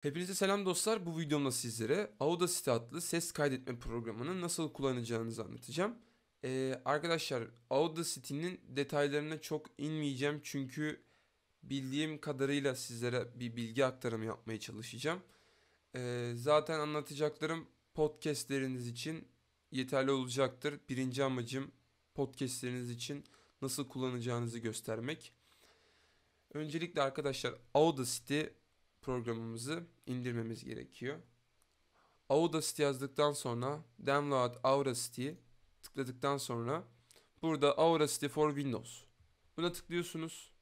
Hepinize selam dostlar. Bu videomda sizlere Audacity adlı ses kaydetme programını nasıl kullanacağınızı anlatacağım. Ee, arkadaşlar Audacity'nin detaylarına çok inmeyeceğim çünkü bildiğim kadarıyla sizlere bir bilgi aktarımı yapmaya çalışacağım. Ee, zaten anlatacaklarım podcastleriniz için yeterli olacaktır. Birinci amacım podcastleriniz için nasıl kullanacağınızı göstermek. Öncelikle arkadaşlar Audacity programımızı indirmemiz gerekiyor. Audacity yazdıktan sonra Download Audacity tıkladıktan sonra burada Audacity for Windows. Buna tıklıyorsunuz.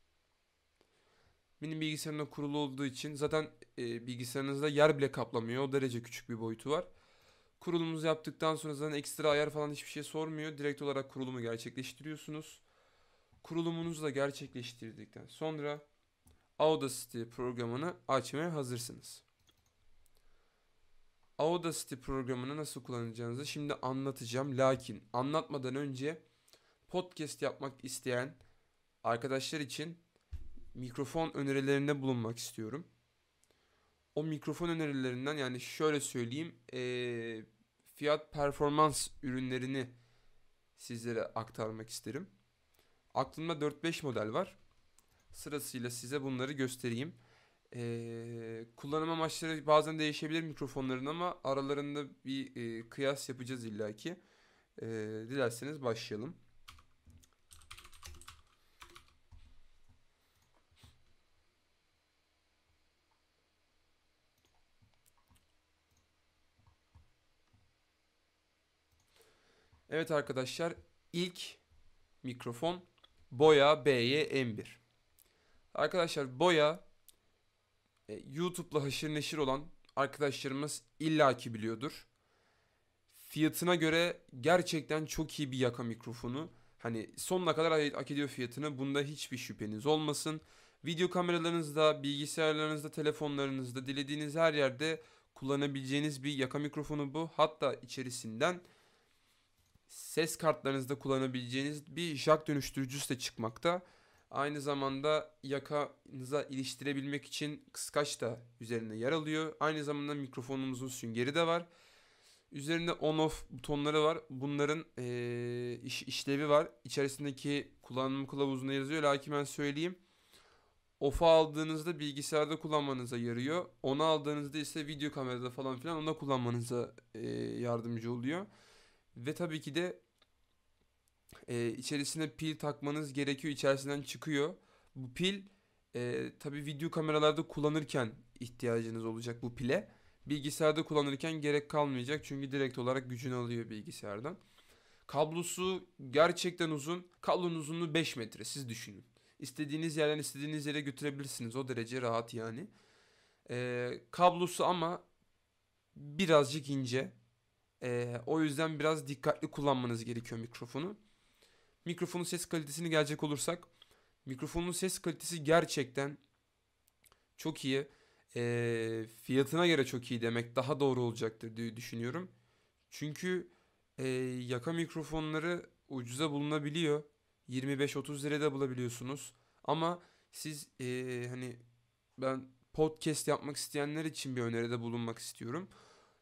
Benim bilgisayarımda kurulu olduğu için zaten e, bilgisayarınızda yer bile kaplamıyor. O derece küçük bir boyutu var. Kurulumuzu yaptıktan sonra zaten ekstra ayar falan hiçbir şey sormuyor. Direkt olarak kurulumu gerçekleştiriyorsunuz. Kurulumunuzu da gerçekleştirdikten sonra Audacity programını açmaya hazırsınız. Audacity programını nasıl kullanacağınızı şimdi anlatacağım. Lakin anlatmadan önce podcast yapmak isteyen arkadaşlar için mikrofon önerilerinde bulunmak istiyorum. O mikrofon önerilerinden yani şöyle söyleyeyim e, fiyat performans ürünlerini sizlere aktarmak isterim. Aklımda 4-5 model var sırasıyla size bunları göstereyim. Ee, kullanım amaçları bazen değişebilir mikrofonların ama aralarında bir e, kıyas yapacağız illaki. Ee, dilerseniz başlayalım. Evet arkadaşlar ilk mikrofon Boya BY M1. Arkadaşlar boya e, YouTube'la haşır neşir olan arkadaşlarımız illaki biliyordur. Fiyatına göre gerçekten çok iyi bir yaka mikrofonu. Hani sonuna kadar hak ediyor fiyatını. Bunda hiçbir şüpheniz olmasın. Video kameralarınızda, bilgisayarlarınızda, telefonlarınızda, dilediğiniz her yerde kullanabileceğiniz bir yaka mikrofonu bu. Hatta içerisinden ses kartlarınızda kullanabileceğiniz bir jack dönüştürücüsü de çıkmakta. Aynı zamanda yakanıza iliştirebilmek için kıskaç da üzerinde yer alıyor. Aynı zamanda mikrofonumuzun süngeri de var. Üzerinde on-off butonları var. Bunların e, iş, işlevi var. İçerisindeki kullanım kılavuzunda yazıyor. Lakin ben söyleyeyim. Off'a aldığınızda bilgisayarda kullanmanıza yarıyor. Onu aldığınızda ise video kamerada falan filan onda kullanmanıza e, yardımcı oluyor. Ve tabii ki de e, içerisine pil takmanız gerekiyor. içerisinden çıkıyor. Bu pil e, tabii video kameralarda kullanırken ihtiyacınız olacak bu pile. Bilgisayarda kullanırken gerek kalmayacak çünkü direkt olarak gücünü alıyor bilgisayardan. Kablosu gerçekten uzun. Kablonun uzunluğu 5 metre siz düşünün. İstediğiniz yerden istediğiniz yere götürebilirsiniz. O derece rahat yani. E, kablosu ama birazcık ince. E, o yüzden biraz dikkatli kullanmanız gerekiyor mikrofonu. Mikrofonun ses kalitesini gelecek olursak mikrofonun ses kalitesi gerçekten çok iyi. E, fiyatına göre çok iyi demek daha doğru olacaktır diye düşünüyorum. Çünkü e, yaka mikrofonları ucuza bulunabiliyor. 25-30 lirada bulabiliyorsunuz. Ama siz e, hani ben podcast yapmak isteyenler için bir öneride bulunmak istiyorum.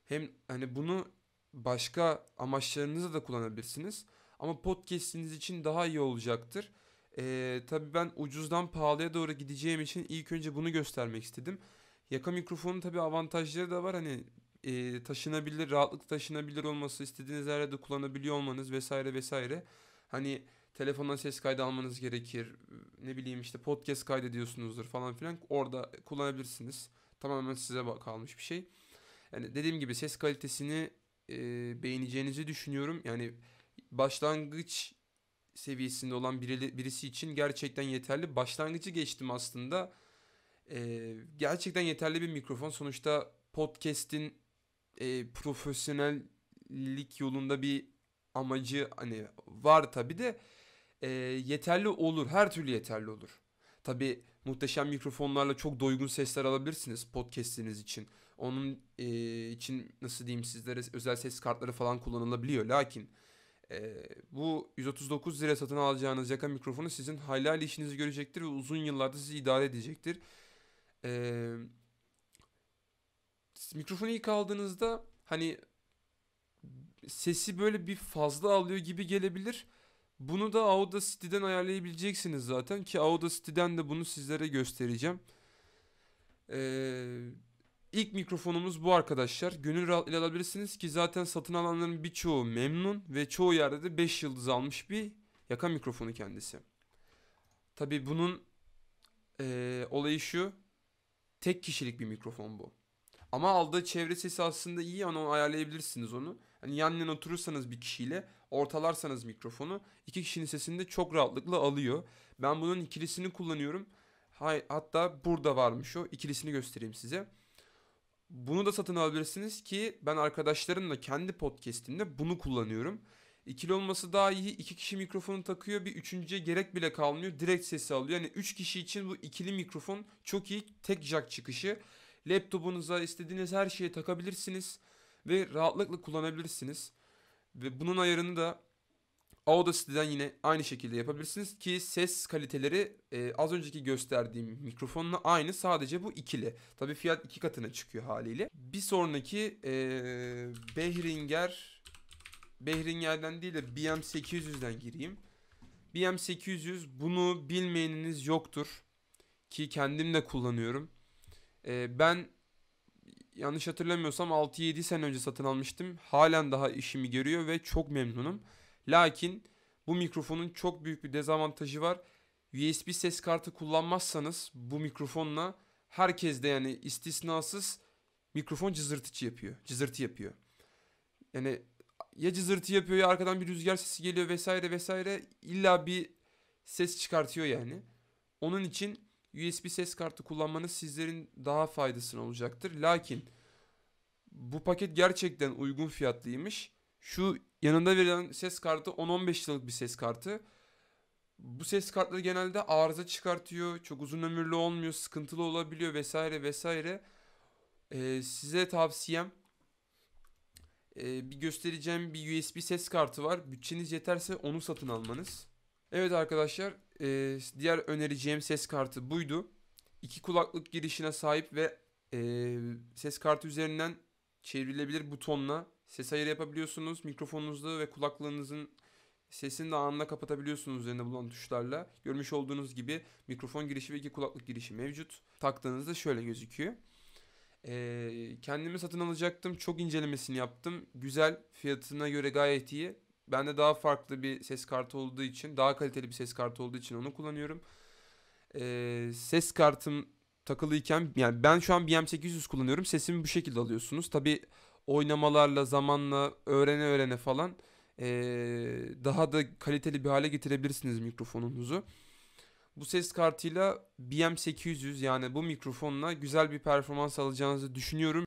Hem hani bunu başka amaçlarınızda da kullanabilirsiniz. Ama podcast'iniz için daha iyi olacaktır. Ee, tabii ben ucuzdan pahalıya doğru gideceğim için ilk önce bunu göstermek istedim. Yaka mikrofonun tabii avantajları da var. Hani e, taşınabilir, rahatlıkla taşınabilir olması, istediğiniz yerde kullanabiliyor olmanız vesaire vesaire. Hani telefondan ses kaydı almanız gerekir. Ne bileyim işte podcast kaydediyorsunuzdur falan filan. Orada kullanabilirsiniz. Tamamen size kalmış bir şey. Yani dediğim gibi ses kalitesini e, beğeneceğinizi düşünüyorum. Yani başlangıç seviyesinde olan biri, birisi için gerçekten yeterli. Başlangıcı geçtim aslında. Ee, gerçekten yeterli bir mikrofon. Sonuçta podcast'in e, profesyonellik yolunda bir amacı hani var tabi de e, yeterli olur. Her türlü yeterli olur. Tabi muhteşem mikrofonlarla çok doygun sesler alabilirsiniz podcast'iniz için. Onun e, için nasıl diyeyim sizlere özel ses kartları falan kullanılabiliyor. Lakin e, bu 139 lira satın alacağınız yaka mikrofonu sizin halal işinizi görecektir ve uzun yıllarda sizi idare edecektir. E, mikrofonu ilk aldığınızda hani sesi böyle bir fazla alıyor gibi gelebilir. Bunu da Audacity'den ayarlayabileceksiniz zaten ki Audacity'den de bunu sizlere göstereceğim. Eee İlk mikrofonumuz bu arkadaşlar. Gönül rahatlığıyla alabilirsiniz ki zaten satın alanların birçoğu memnun ve çoğu yerde de 5 yıldız almış bir yaka mikrofonu kendisi. Tabi bunun e, olayı şu. Tek kişilik bir mikrofon bu. Ama aldığı çevre sesi aslında iyi yani onu ayarlayabilirsiniz onu. Yani yan yana oturursanız bir kişiyle ortalarsanız mikrofonu iki kişinin sesini de çok rahatlıkla alıyor. Ben bunun ikilisini kullanıyorum. Hay, hatta burada varmış o. İkilisini göstereyim size. Bunu da satın alabilirsiniz ki ben arkadaşlarımla kendi podcast'imde bunu kullanıyorum. İkili olması daha iyi. İki kişi mikrofonu takıyor. Bir üçüncüye gerek bile kalmıyor. Direkt sesi alıyor. Yani üç kişi için bu ikili mikrofon çok iyi. Tek jack çıkışı. Laptopunuza istediğiniz her şeye takabilirsiniz. Ve rahatlıkla kullanabilirsiniz. Ve bunun ayarını da Audacity'den yine aynı şekilde yapabilirsiniz ki ses kaliteleri e, az önceki gösterdiğim mikrofonla aynı sadece bu ikili. Tabi fiyat iki katına çıkıyor haliyle. Bir sonraki e, Behringer Behringer'den değil de BM800'den gireyim. BM800 bunu bilmeyeniniz yoktur ki kendim de kullanıyorum. E, ben yanlış hatırlamıyorsam 6-7 sene önce satın almıştım. Halen daha işimi görüyor ve çok memnunum. Lakin bu mikrofonun çok büyük bir dezavantajı var. USB ses kartı kullanmazsanız bu mikrofonla herkes de yani istisnasız mikrofon cızırtıcı yapıyor. Cızırtı yapıyor. Yani ya cızırtı yapıyor ya arkadan bir rüzgar sesi geliyor vesaire vesaire. illa bir ses çıkartıyor yani. Onun için USB ses kartı kullanmanız sizlerin daha faydasını olacaktır. Lakin bu paket gerçekten uygun fiyatlıymış. Şu Yanında verilen ses kartı 10-15 yıllık bir ses kartı. Bu ses kartları genelde arıza çıkartıyor, çok uzun ömürlü olmuyor, sıkıntılı olabiliyor vesaire vesaire. Ee, size tavsiyem e, bir göstereceğim bir USB ses kartı var. Bütçeniz yeterse onu satın almanız. Evet arkadaşlar e, diğer önereceğim ses kartı buydu. İki kulaklık girişine sahip ve e, ses kartı üzerinden çevrilebilir butonla ses ayarı yapabiliyorsunuz. Mikrofonunuzu ve kulaklığınızın sesini de anında kapatabiliyorsunuz üzerinde bulunan tuşlarla. Görmüş olduğunuz gibi mikrofon girişi ve iki kulaklık girişi mevcut. Taktığınızda şöyle gözüküyor. Ee, kendimi satın alacaktım. Çok incelemesini yaptım. Güzel. Fiyatına göre gayet iyi. Ben de daha farklı bir ses kartı olduğu için, daha kaliteli bir ses kartı olduğu için onu kullanıyorum. Ee, ses kartım takılıyken, yani ben şu an BM800 kullanıyorum. Sesimi bu şekilde alıyorsunuz. Tabii oynamalarla zamanla öğrene öğrene falan e, daha da kaliteli bir hale getirebilirsiniz mikrofonunuzu. Bu ses kartıyla BM800 yani bu mikrofonla güzel bir performans alacağınızı düşünüyorum.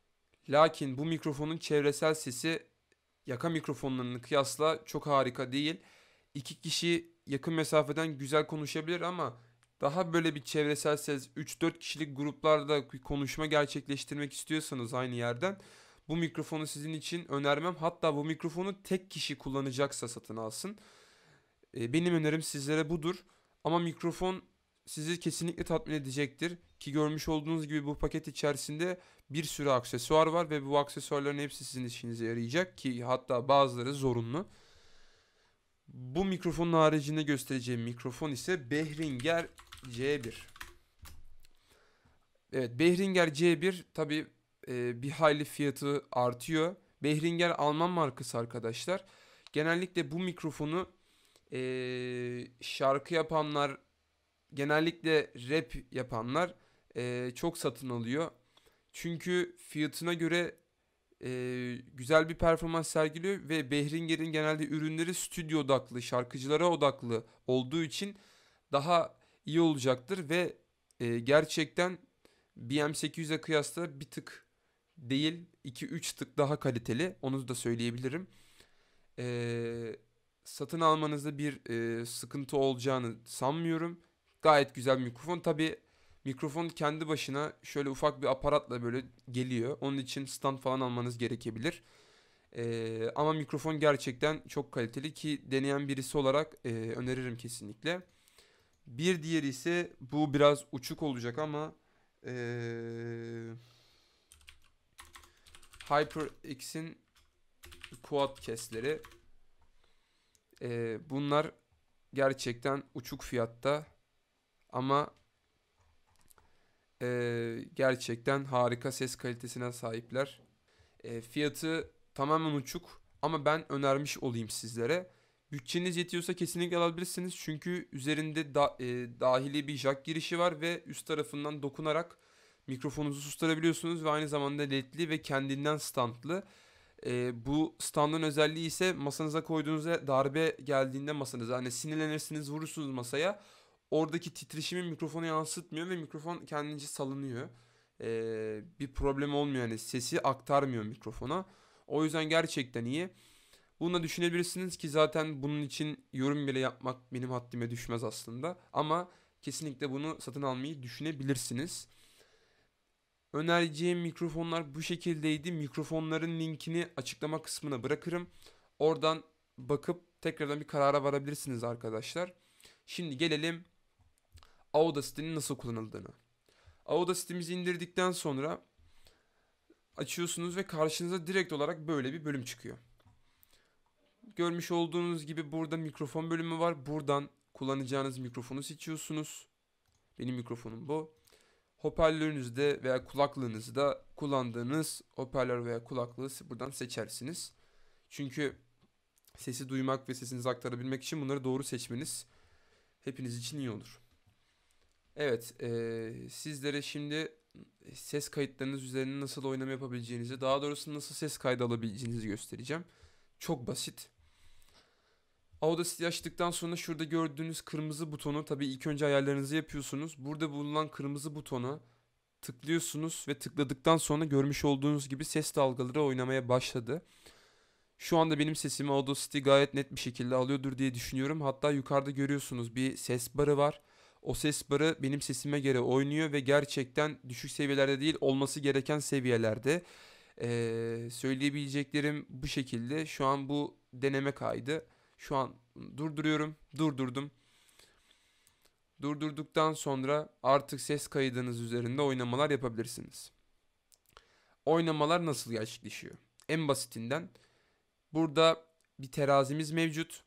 Lakin bu mikrofonun çevresel sesi yaka mikrofonlarının kıyasla çok harika değil. İki kişi yakın mesafeden güzel konuşabilir ama daha böyle bir çevresel ses 3-4 kişilik gruplarda konuşma gerçekleştirmek istiyorsanız aynı yerden bu mikrofonu sizin için önermem. Hatta bu mikrofonu tek kişi kullanacaksa satın alsın. Ee, benim önerim sizlere budur. Ama mikrofon sizi kesinlikle tatmin edecektir. Ki görmüş olduğunuz gibi bu paket içerisinde bir sürü aksesuar var ve bu aksesuarların hepsi sizin işinize yarayacak ki hatta bazıları zorunlu. Bu mikrofonun haricinde göstereceğim mikrofon ise Behringer C1. Evet Behringer C1 tabi e, bir hayli fiyatı artıyor. Behringer Alman markası arkadaşlar. Genellikle bu mikrofonu e, şarkı yapanlar, genellikle rap yapanlar e, çok satın alıyor. Çünkü fiyatına göre e, güzel bir performans sergiliyor ve Behringer'in genelde ürünleri stüdyo odaklı, şarkıcılara odaklı olduğu için daha iyi olacaktır ve e, gerçekten BM800'e kıyasla bir tık değil 2-3 tık daha kaliteli onu da söyleyebilirim. Ee, satın almanızda bir e, sıkıntı olacağını sanmıyorum. Gayet güzel mikrofon. Tabi mikrofon kendi başına şöyle ufak bir aparatla böyle geliyor. Onun için stand falan almanız gerekebilir. Ee, ama mikrofon gerçekten çok kaliteli ki deneyen birisi olarak e, öneririm kesinlikle. Bir diğeri ise bu biraz uçuk olacak ama... Ee HyperX'in quad kesleri. Ee, bunlar gerçekten uçuk fiyatta ama e, gerçekten harika ses kalitesine sahipler. E, fiyatı tamamen uçuk ama ben önermiş olayım sizlere. Bütçeniz yetiyorsa kesinlikle alabilirsiniz çünkü üzerinde da, e, dahili bir jack girişi var ve üst tarafından dokunarak mikrofonunuzu susturabiliyorsunuz ve aynı zamanda ledli ve kendinden standlı. E, bu standın özelliği ise masanıza koyduğunuzda darbe geldiğinde masanıza hani sinirlenirsiniz vurursunuz masaya. Oradaki titreşimi mikrofonu yansıtmıyor ve mikrofon kendince salınıyor. E, bir problem olmuyor yani sesi aktarmıyor mikrofona. O yüzden gerçekten iyi. Bunu da düşünebilirsiniz ki zaten bunun için yorum bile yapmak benim haddime düşmez aslında. Ama kesinlikle bunu satın almayı düşünebilirsiniz. Önereceğim mikrofonlar bu şekildeydi. Mikrofonların linkini açıklama kısmına bırakırım. Oradan bakıp tekrardan bir karara varabilirsiniz arkadaşlar. Şimdi gelelim Audacity'nin nasıl kullanıldığını. Audacity'mizi indirdikten sonra açıyorsunuz ve karşınıza direkt olarak böyle bir bölüm çıkıyor. Görmüş olduğunuz gibi burada mikrofon bölümü var. Buradan kullanacağınız mikrofonu seçiyorsunuz. Benim mikrofonum bu. Hoparlörünüzü de veya kulaklığınızı da kullandığınız hoparlör veya kulaklığı buradan seçersiniz. Çünkü sesi duymak ve sesinizi aktarabilmek için bunları doğru seçmeniz hepiniz için iyi olur. Evet, e, sizlere şimdi ses kayıtlarınız üzerine nasıl oynama yapabileceğinizi, daha doğrusu nasıl ses kaydı alabileceğinizi göstereceğim. Çok basit. Audacity açtıktan sonra şurada gördüğünüz kırmızı butonu tabi ilk önce ayarlarınızı yapıyorsunuz. Burada bulunan kırmızı butona tıklıyorsunuz ve tıkladıktan sonra görmüş olduğunuz gibi ses dalgaları oynamaya başladı. Şu anda benim sesimi Audacity gayet net bir şekilde alıyordur diye düşünüyorum. Hatta yukarıda görüyorsunuz bir ses barı var. O ses barı benim sesime göre oynuyor ve gerçekten düşük seviyelerde değil olması gereken seviyelerde. Ee, söyleyebileceklerim bu şekilde. Şu an bu deneme kaydı. Şu an durduruyorum. Durdurdum. Durdurduktan sonra artık ses kaydınız üzerinde oynamalar yapabilirsiniz. Oynamalar nasıl gerçekleşiyor? En basitinden burada bir terazimiz mevcut.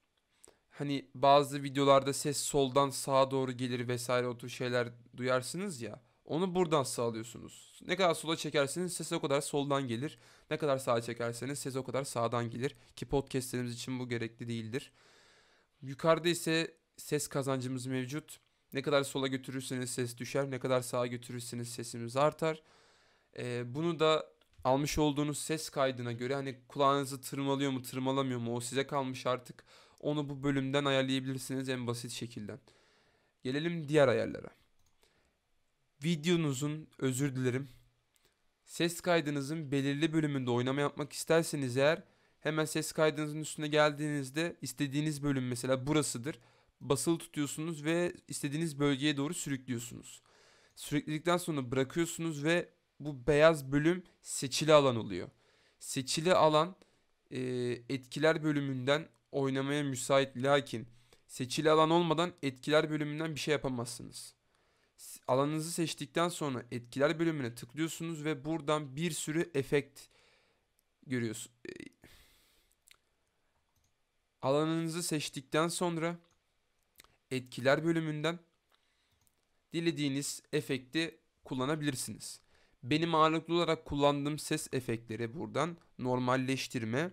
Hani bazı videolarda ses soldan sağa doğru gelir vesaire o tür şeyler duyarsınız ya. Onu buradan sağlıyorsunuz. Ne kadar sola çekerseniz ses o kadar soldan gelir. Ne kadar sağa çekerseniz ses o kadar sağdan gelir. Ki podcastlerimiz için bu gerekli değildir. Yukarıda ise ses kazancımız mevcut. Ne kadar sola götürürseniz ses düşer. Ne kadar sağa götürürseniz sesimiz artar. Ee, bunu da almış olduğunuz ses kaydına göre hani kulağınızı tırmalıyor mu tırmalamıyor mu o size kalmış artık. Onu bu bölümden ayarlayabilirsiniz en basit şekilde. Gelelim diğer ayarlara videonuzun özür dilerim. Ses kaydınızın belirli bölümünde oynama yapmak isterseniz eğer hemen ses kaydınızın üstüne geldiğinizde istediğiniz bölüm mesela burasıdır. Basılı tutuyorsunuz ve istediğiniz bölgeye doğru sürüklüyorsunuz. Sürükledikten sonra bırakıyorsunuz ve bu beyaz bölüm seçili alan oluyor. Seçili alan e, etkiler bölümünden oynamaya müsait lakin seçili alan olmadan etkiler bölümünden bir şey yapamazsınız alanınızı seçtikten sonra etkiler bölümüne tıklıyorsunuz ve buradan bir sürü efekt görüyorsunuz. E, alanınızı seçtikten sonra etkiler bölümünden dilediğiniz efekti kullanabilirsiniz. Benim ağırlıklı olarak kullandığım ses efektleri buradan normalleştirme,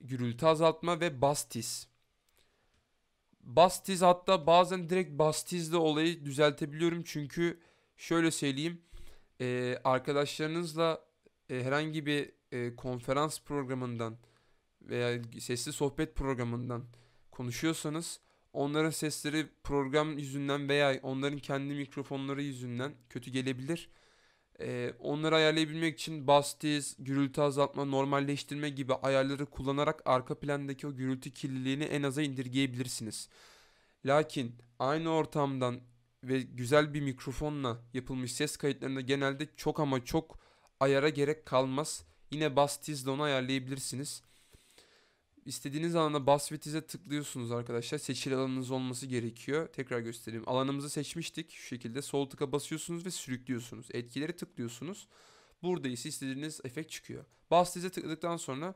gürültü azaltma ve bastis Bastiz hatta bazen direkt Bastiz'le olayı düzeltebiliyorum. Çünkü şöyle söyleyeyim. E, arkadaşlarınızla e, herhangi bir e, konferans programından veya sesli sohbet programından konuşuyorsanız onların sesleri program yüzünden veya onların kendi mikrofonları yüzünden kötü gelebilir. Ee, onları ayarlayabilmek için bastis, gürültü azaltma, normalleştirme gibi ayarları kullanarak arka plandaki o gürültü kirliliğini en aza indirgeyebilirsiniz. Lakin aynı ortamdan ve güzel bir mikrofonla yapılmış ses kayıtlarında genelde çok ama çok ayara gerek kalmaz. Yine bastizle onu ayarlayabilirsiniz. İstediğiniz alanda Basfetiz'e tıklıyorsunuz arkadaşlar. Seçili alanınız olması gerekiyor. Tekrar göstereyim. Alanımızı seçmiştik. Şu şekilde sol tıka basıyorsunuz ve sürüklüyorsunuz. Etkileri tıklıyorsunuz. Burada ise istediğiniz efekt çıkıyor. Basfetiz'e tıkladıktan sonra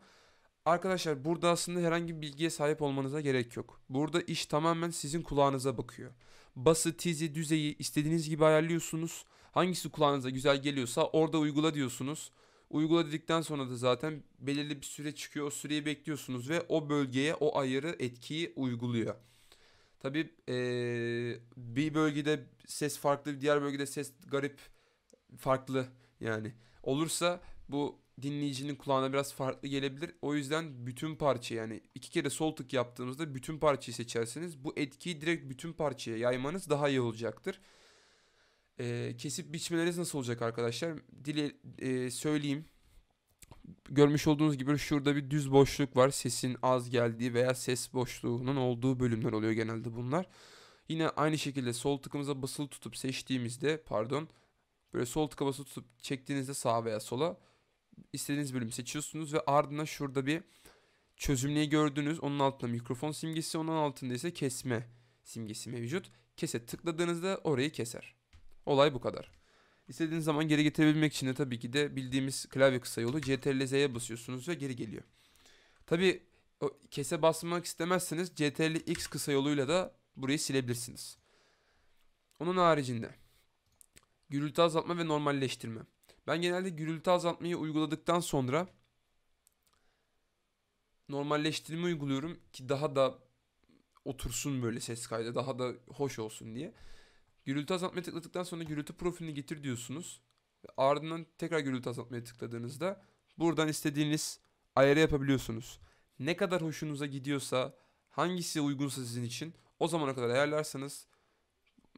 arkadaşlar burada aslında herhangi bir bilgiye sahip olmanıza gerek yok. Burada iş tamamen sizin kulağınıza bakıyor. Bası, tizi, düzeyi istediğiniz gibi ayarlıyorsunuz. Hangisi kulağınıza güzel geliyorsa orada uygula diyorsunuz. Uygula dedikten sonra da zaten belirli bir süre çıkıyor. O süreyi bekliyorsunuz ve o bölgeye o ayarı etkiyi uyguluyor. Tabi ee, bir bölgede ses farklı, diğer bölgede ses garip, farklı yani. Olursa bu dinleyicinin kulağına biraz farklı gelebilir. O yüzden bütün parça yani iki kere sol tık yaptığımızda bütün parçayı seçerseniz bu etkiyi direkt bütün parçaya yaymanız daha iyi olacaktır. E, kesip biçmeleriniz nasıl olacak arkadaşlar? Dile e, söyleyeyim. Görmüş olduğunuz gibi şurada bir düz boşluk var. Sesin az geldiği veya ses boşluğunun olduğu bölümler oluyor genelde bunlar. Yine aynı şekilde sol tıkımıza basılı tutup seçtiğimizde pardon böyle sol tıka basılı tutup çektiğinizde sağa veya sola istediğiniz bölümü seçiyorsunuz ve ardından şurada bir çözümleyi gördüğünüz Onun altında mikrofon simgesi, onun altında ise kesme simgesi mevcut. Kese tıkladığınızda orayı keser. Olay bu kadar. İstediğiniz zaman geri getirebilmek için de tabii ki de bildiğimiz klavye kısa yolu CTRL-Z'ye basıyorsunuz ve geri geliyor. Tabii kese basmak istemezseniz CTRL-X kısa yoluyla da burayı silebilirsiniz. Onun haricinde gürültü azaltma ve normalleştirme. Ben genelde gürültü azaltmayı uyguladıktan sonra normalleştirme uyguluyorum ki daha da otursun böyle ses kaydı daha da hoş olsun diye. Gürültü azaltmaya tıkladıktan sonra gürültü profilini getir diyorsunuz. Ardından tekrar gürültü azaltmaya tıkladığınızda buradan istediğiniz ayarı yapabiliyorsunuz. Ne kadar hoşunuza gidiyorsa, hangisi uygunsa sizin için o zamana kadar ayarlarsanız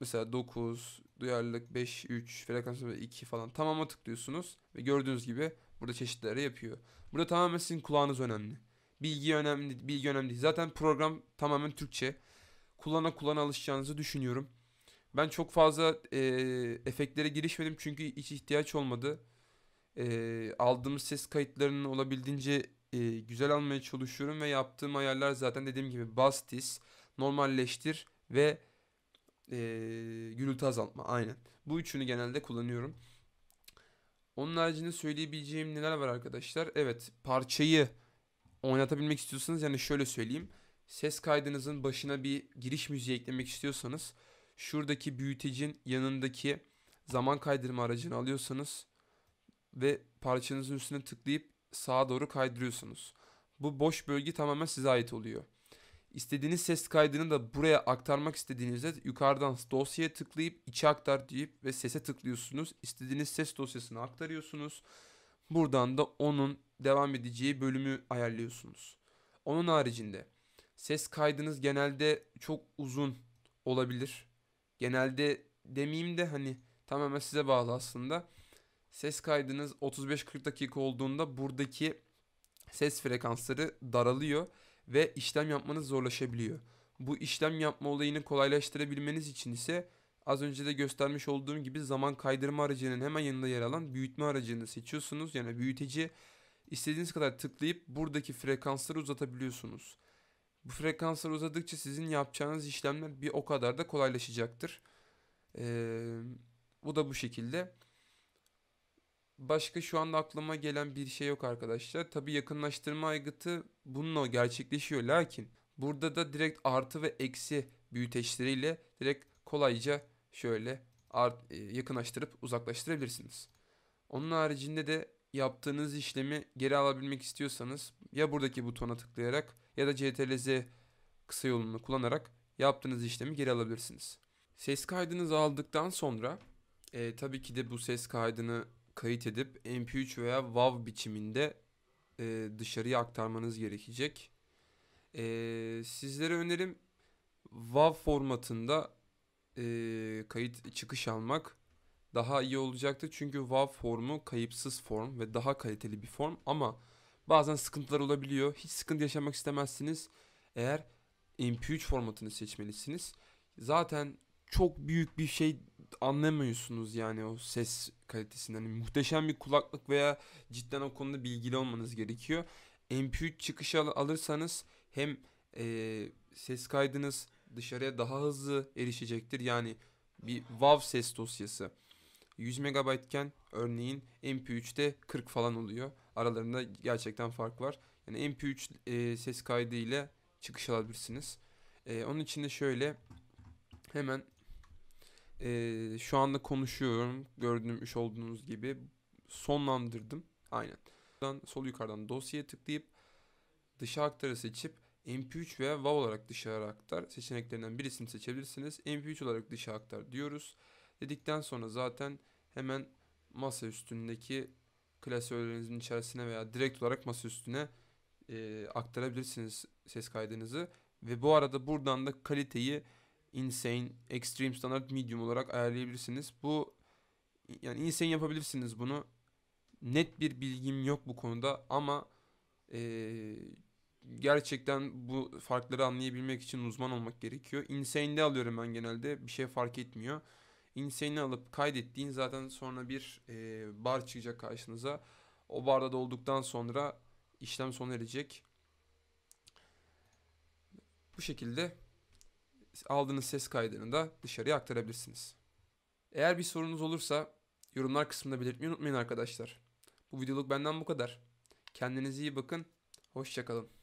mesela 9, duyarlılık 5, 3, frekans 2 falan tamama tıklıyorsunuz ve gördüğünüz gibi burada çeşitleri yapıyor. Burada tamamen sizin kulağınız önemli. Bilgi önemli, bilgi önemli değil. Zaten program tamamen Türkçe. Kullana kullana alışacağınızı düşünüyorum. Ben çok fazla e, efektlere girişmedim çünkü hiç ihtiyaç olmadı. E, aldığımız ses kayıtlarını olabildiğince e, güzel almaya çalışıyorum ve yaptığım ayarlar zaten dediğim gibi bass bastis, normalleştir ve e, gürültü azaltma aynen. Bu üçünü genelde kullanıyorum. Onun haricinde söyleyebileceğim neler var arkadaşlar? Evet parçayı oynatabilmek istiyorsanız yani şöyle söyleyeyim. Ses kaydınızın başına bir giriş müziği eklemek istiyorsanız şuradaki büyütecin yanındaki zaman kaydırma aracını alıyorsanız ve parçanızın üstüne tıklayıp sağa doğru kaydırıyorsunuz. Bu boş bölge tamamen size ait oluyor. İstediğiniz ses kaydını da buraya aktarmak istediğinizde yukarıdan dosyaya tıklayıp içe aktar deyip ve sese tıklıyorsunuz. İstediğiniz ses dosyasını aktarıyorsunuz. Buradan da onun devam edeceği bölümü ayarlıyorsunuz. Onun haricinde ses kaydınız genelde çok uzun olabilir genelde demeyeyim de hani tamamen size bağlı aslında. Ses kaydınız 35-40 dakika olduğunda buradaki ses frekansları daralıyor ve işlem yapmanız zorlaşabiliyor. Bu işlem yapma olayını kolaylaştırabilmeniz için ise az önce de göstermiş olduğum gibi zaman kaydırma aracının hemen yanında yer alan büyütme aracını seçiyorsunuz. Yani büyüteci istediğiniz kadar tıklayıp buradaki frekansları uzatabiliyorsunuz. Bu frekanslar uzadıkça sizin yapacağınız işlemler bir o kadar da kolaylaşacaktır. Ee, bu da bu şekilde. Başka şu anda aklıma gelen bir şey yok arkadaşlar. Tabi yakınlaştırma aygıtı bununla gerçekleşiyor. Lakin burada da direkt artı ve eksi büyüteçleriyle direkt kolayca şöyle art, e, yakınlaştırıp uzaklaştırabilirsiniz. Onun haricinde de yaptığınız işlemi geri alabilmek istiyorsanız ya buradaki butona tıklayarak ya da CTRL-Z kısa yolunu kullanarak yaptığınız işlemi geri alabilirsiniz. Ses kaydınızı aldıktan sonra e, tabii ki de bu ses kaydını kayıt edip MP3 veya WAV biçiminde e, dışarıya aktarmanız gerekecek. E, sizlere önerim WAV formatında e, kayıt çıkış almak daha iyi olacaktır. Çünkü WAV formu kayıpsız form ve daha kaliteli bir form ama Bazen sıkıntılar olabiliyor. Hiç sıkıntı yaşamak istemezsiniz. Eğer MP3 formatını seçmelisiniz. Zaten çok büyük bir şey anlamıyorsunuz yani o ses kalitesinden. Yani muhteşem bir kulaklık veya cidden o konuda bilgili olmanız gerekiyor. MP3 çıkışı al- alırsanız hem e, ses kaydınız dışarıya daha hızlı erişecektir. Yani bir WAV ses dosyası 100 MB iken örneğin MP3'te 40 falan oluyor. Aralarında gerçekten fark var. Yani MP3 e, ses kaydı ile çıkış alabilirsiniz. E, onun için de şöyle hemen e, şu anda konuşuyorum. Gördüğünüz olduğunuz gibi sonlandırdım. Aynen. Buradan sol yukarıdan dosyaya tıklayıp dışa aktarı seçip MP3 veya WAV olarak dışarı aktar seçeneklerinden birisini seçebilirsiniz. MP3 olarak dışa aktar diyoruz dedikten sonra zaten hemen masa üstündeki klasörlerinizin içerisine veya direkt olarak masa üstüne e, aktarabilirsiniz ses kaydınızı. Ve bu arada buradan da kaliteyi insane, extreme, standard, medium olarak ayarlayabilirsiniz. Bu yani insane yapabilirsiniz bunu. Net bir bilgim yok bu konuda ama e, gerçekten bu farkları anlayabilmek için uzman olmak gerekiyor. Insane'de alıyorum ben genelde. Bir şey fark etmiyor. Insane'i alıp kaydettiğin zaten sonra bir e, bar çıkacak karşınıza. O barda dolduktan sonra işlem sona erecek. Bu şekilde aldığınız ses kaydını da dışarıya aktarabilirsiniz. Eğer bir sorunuz olursa yorumlar kısmında belirtmeyi unutmayın arkadaşlar. Bu videoluk benden bu kadar. Kendinize iyi bakın. Hoşçakalın.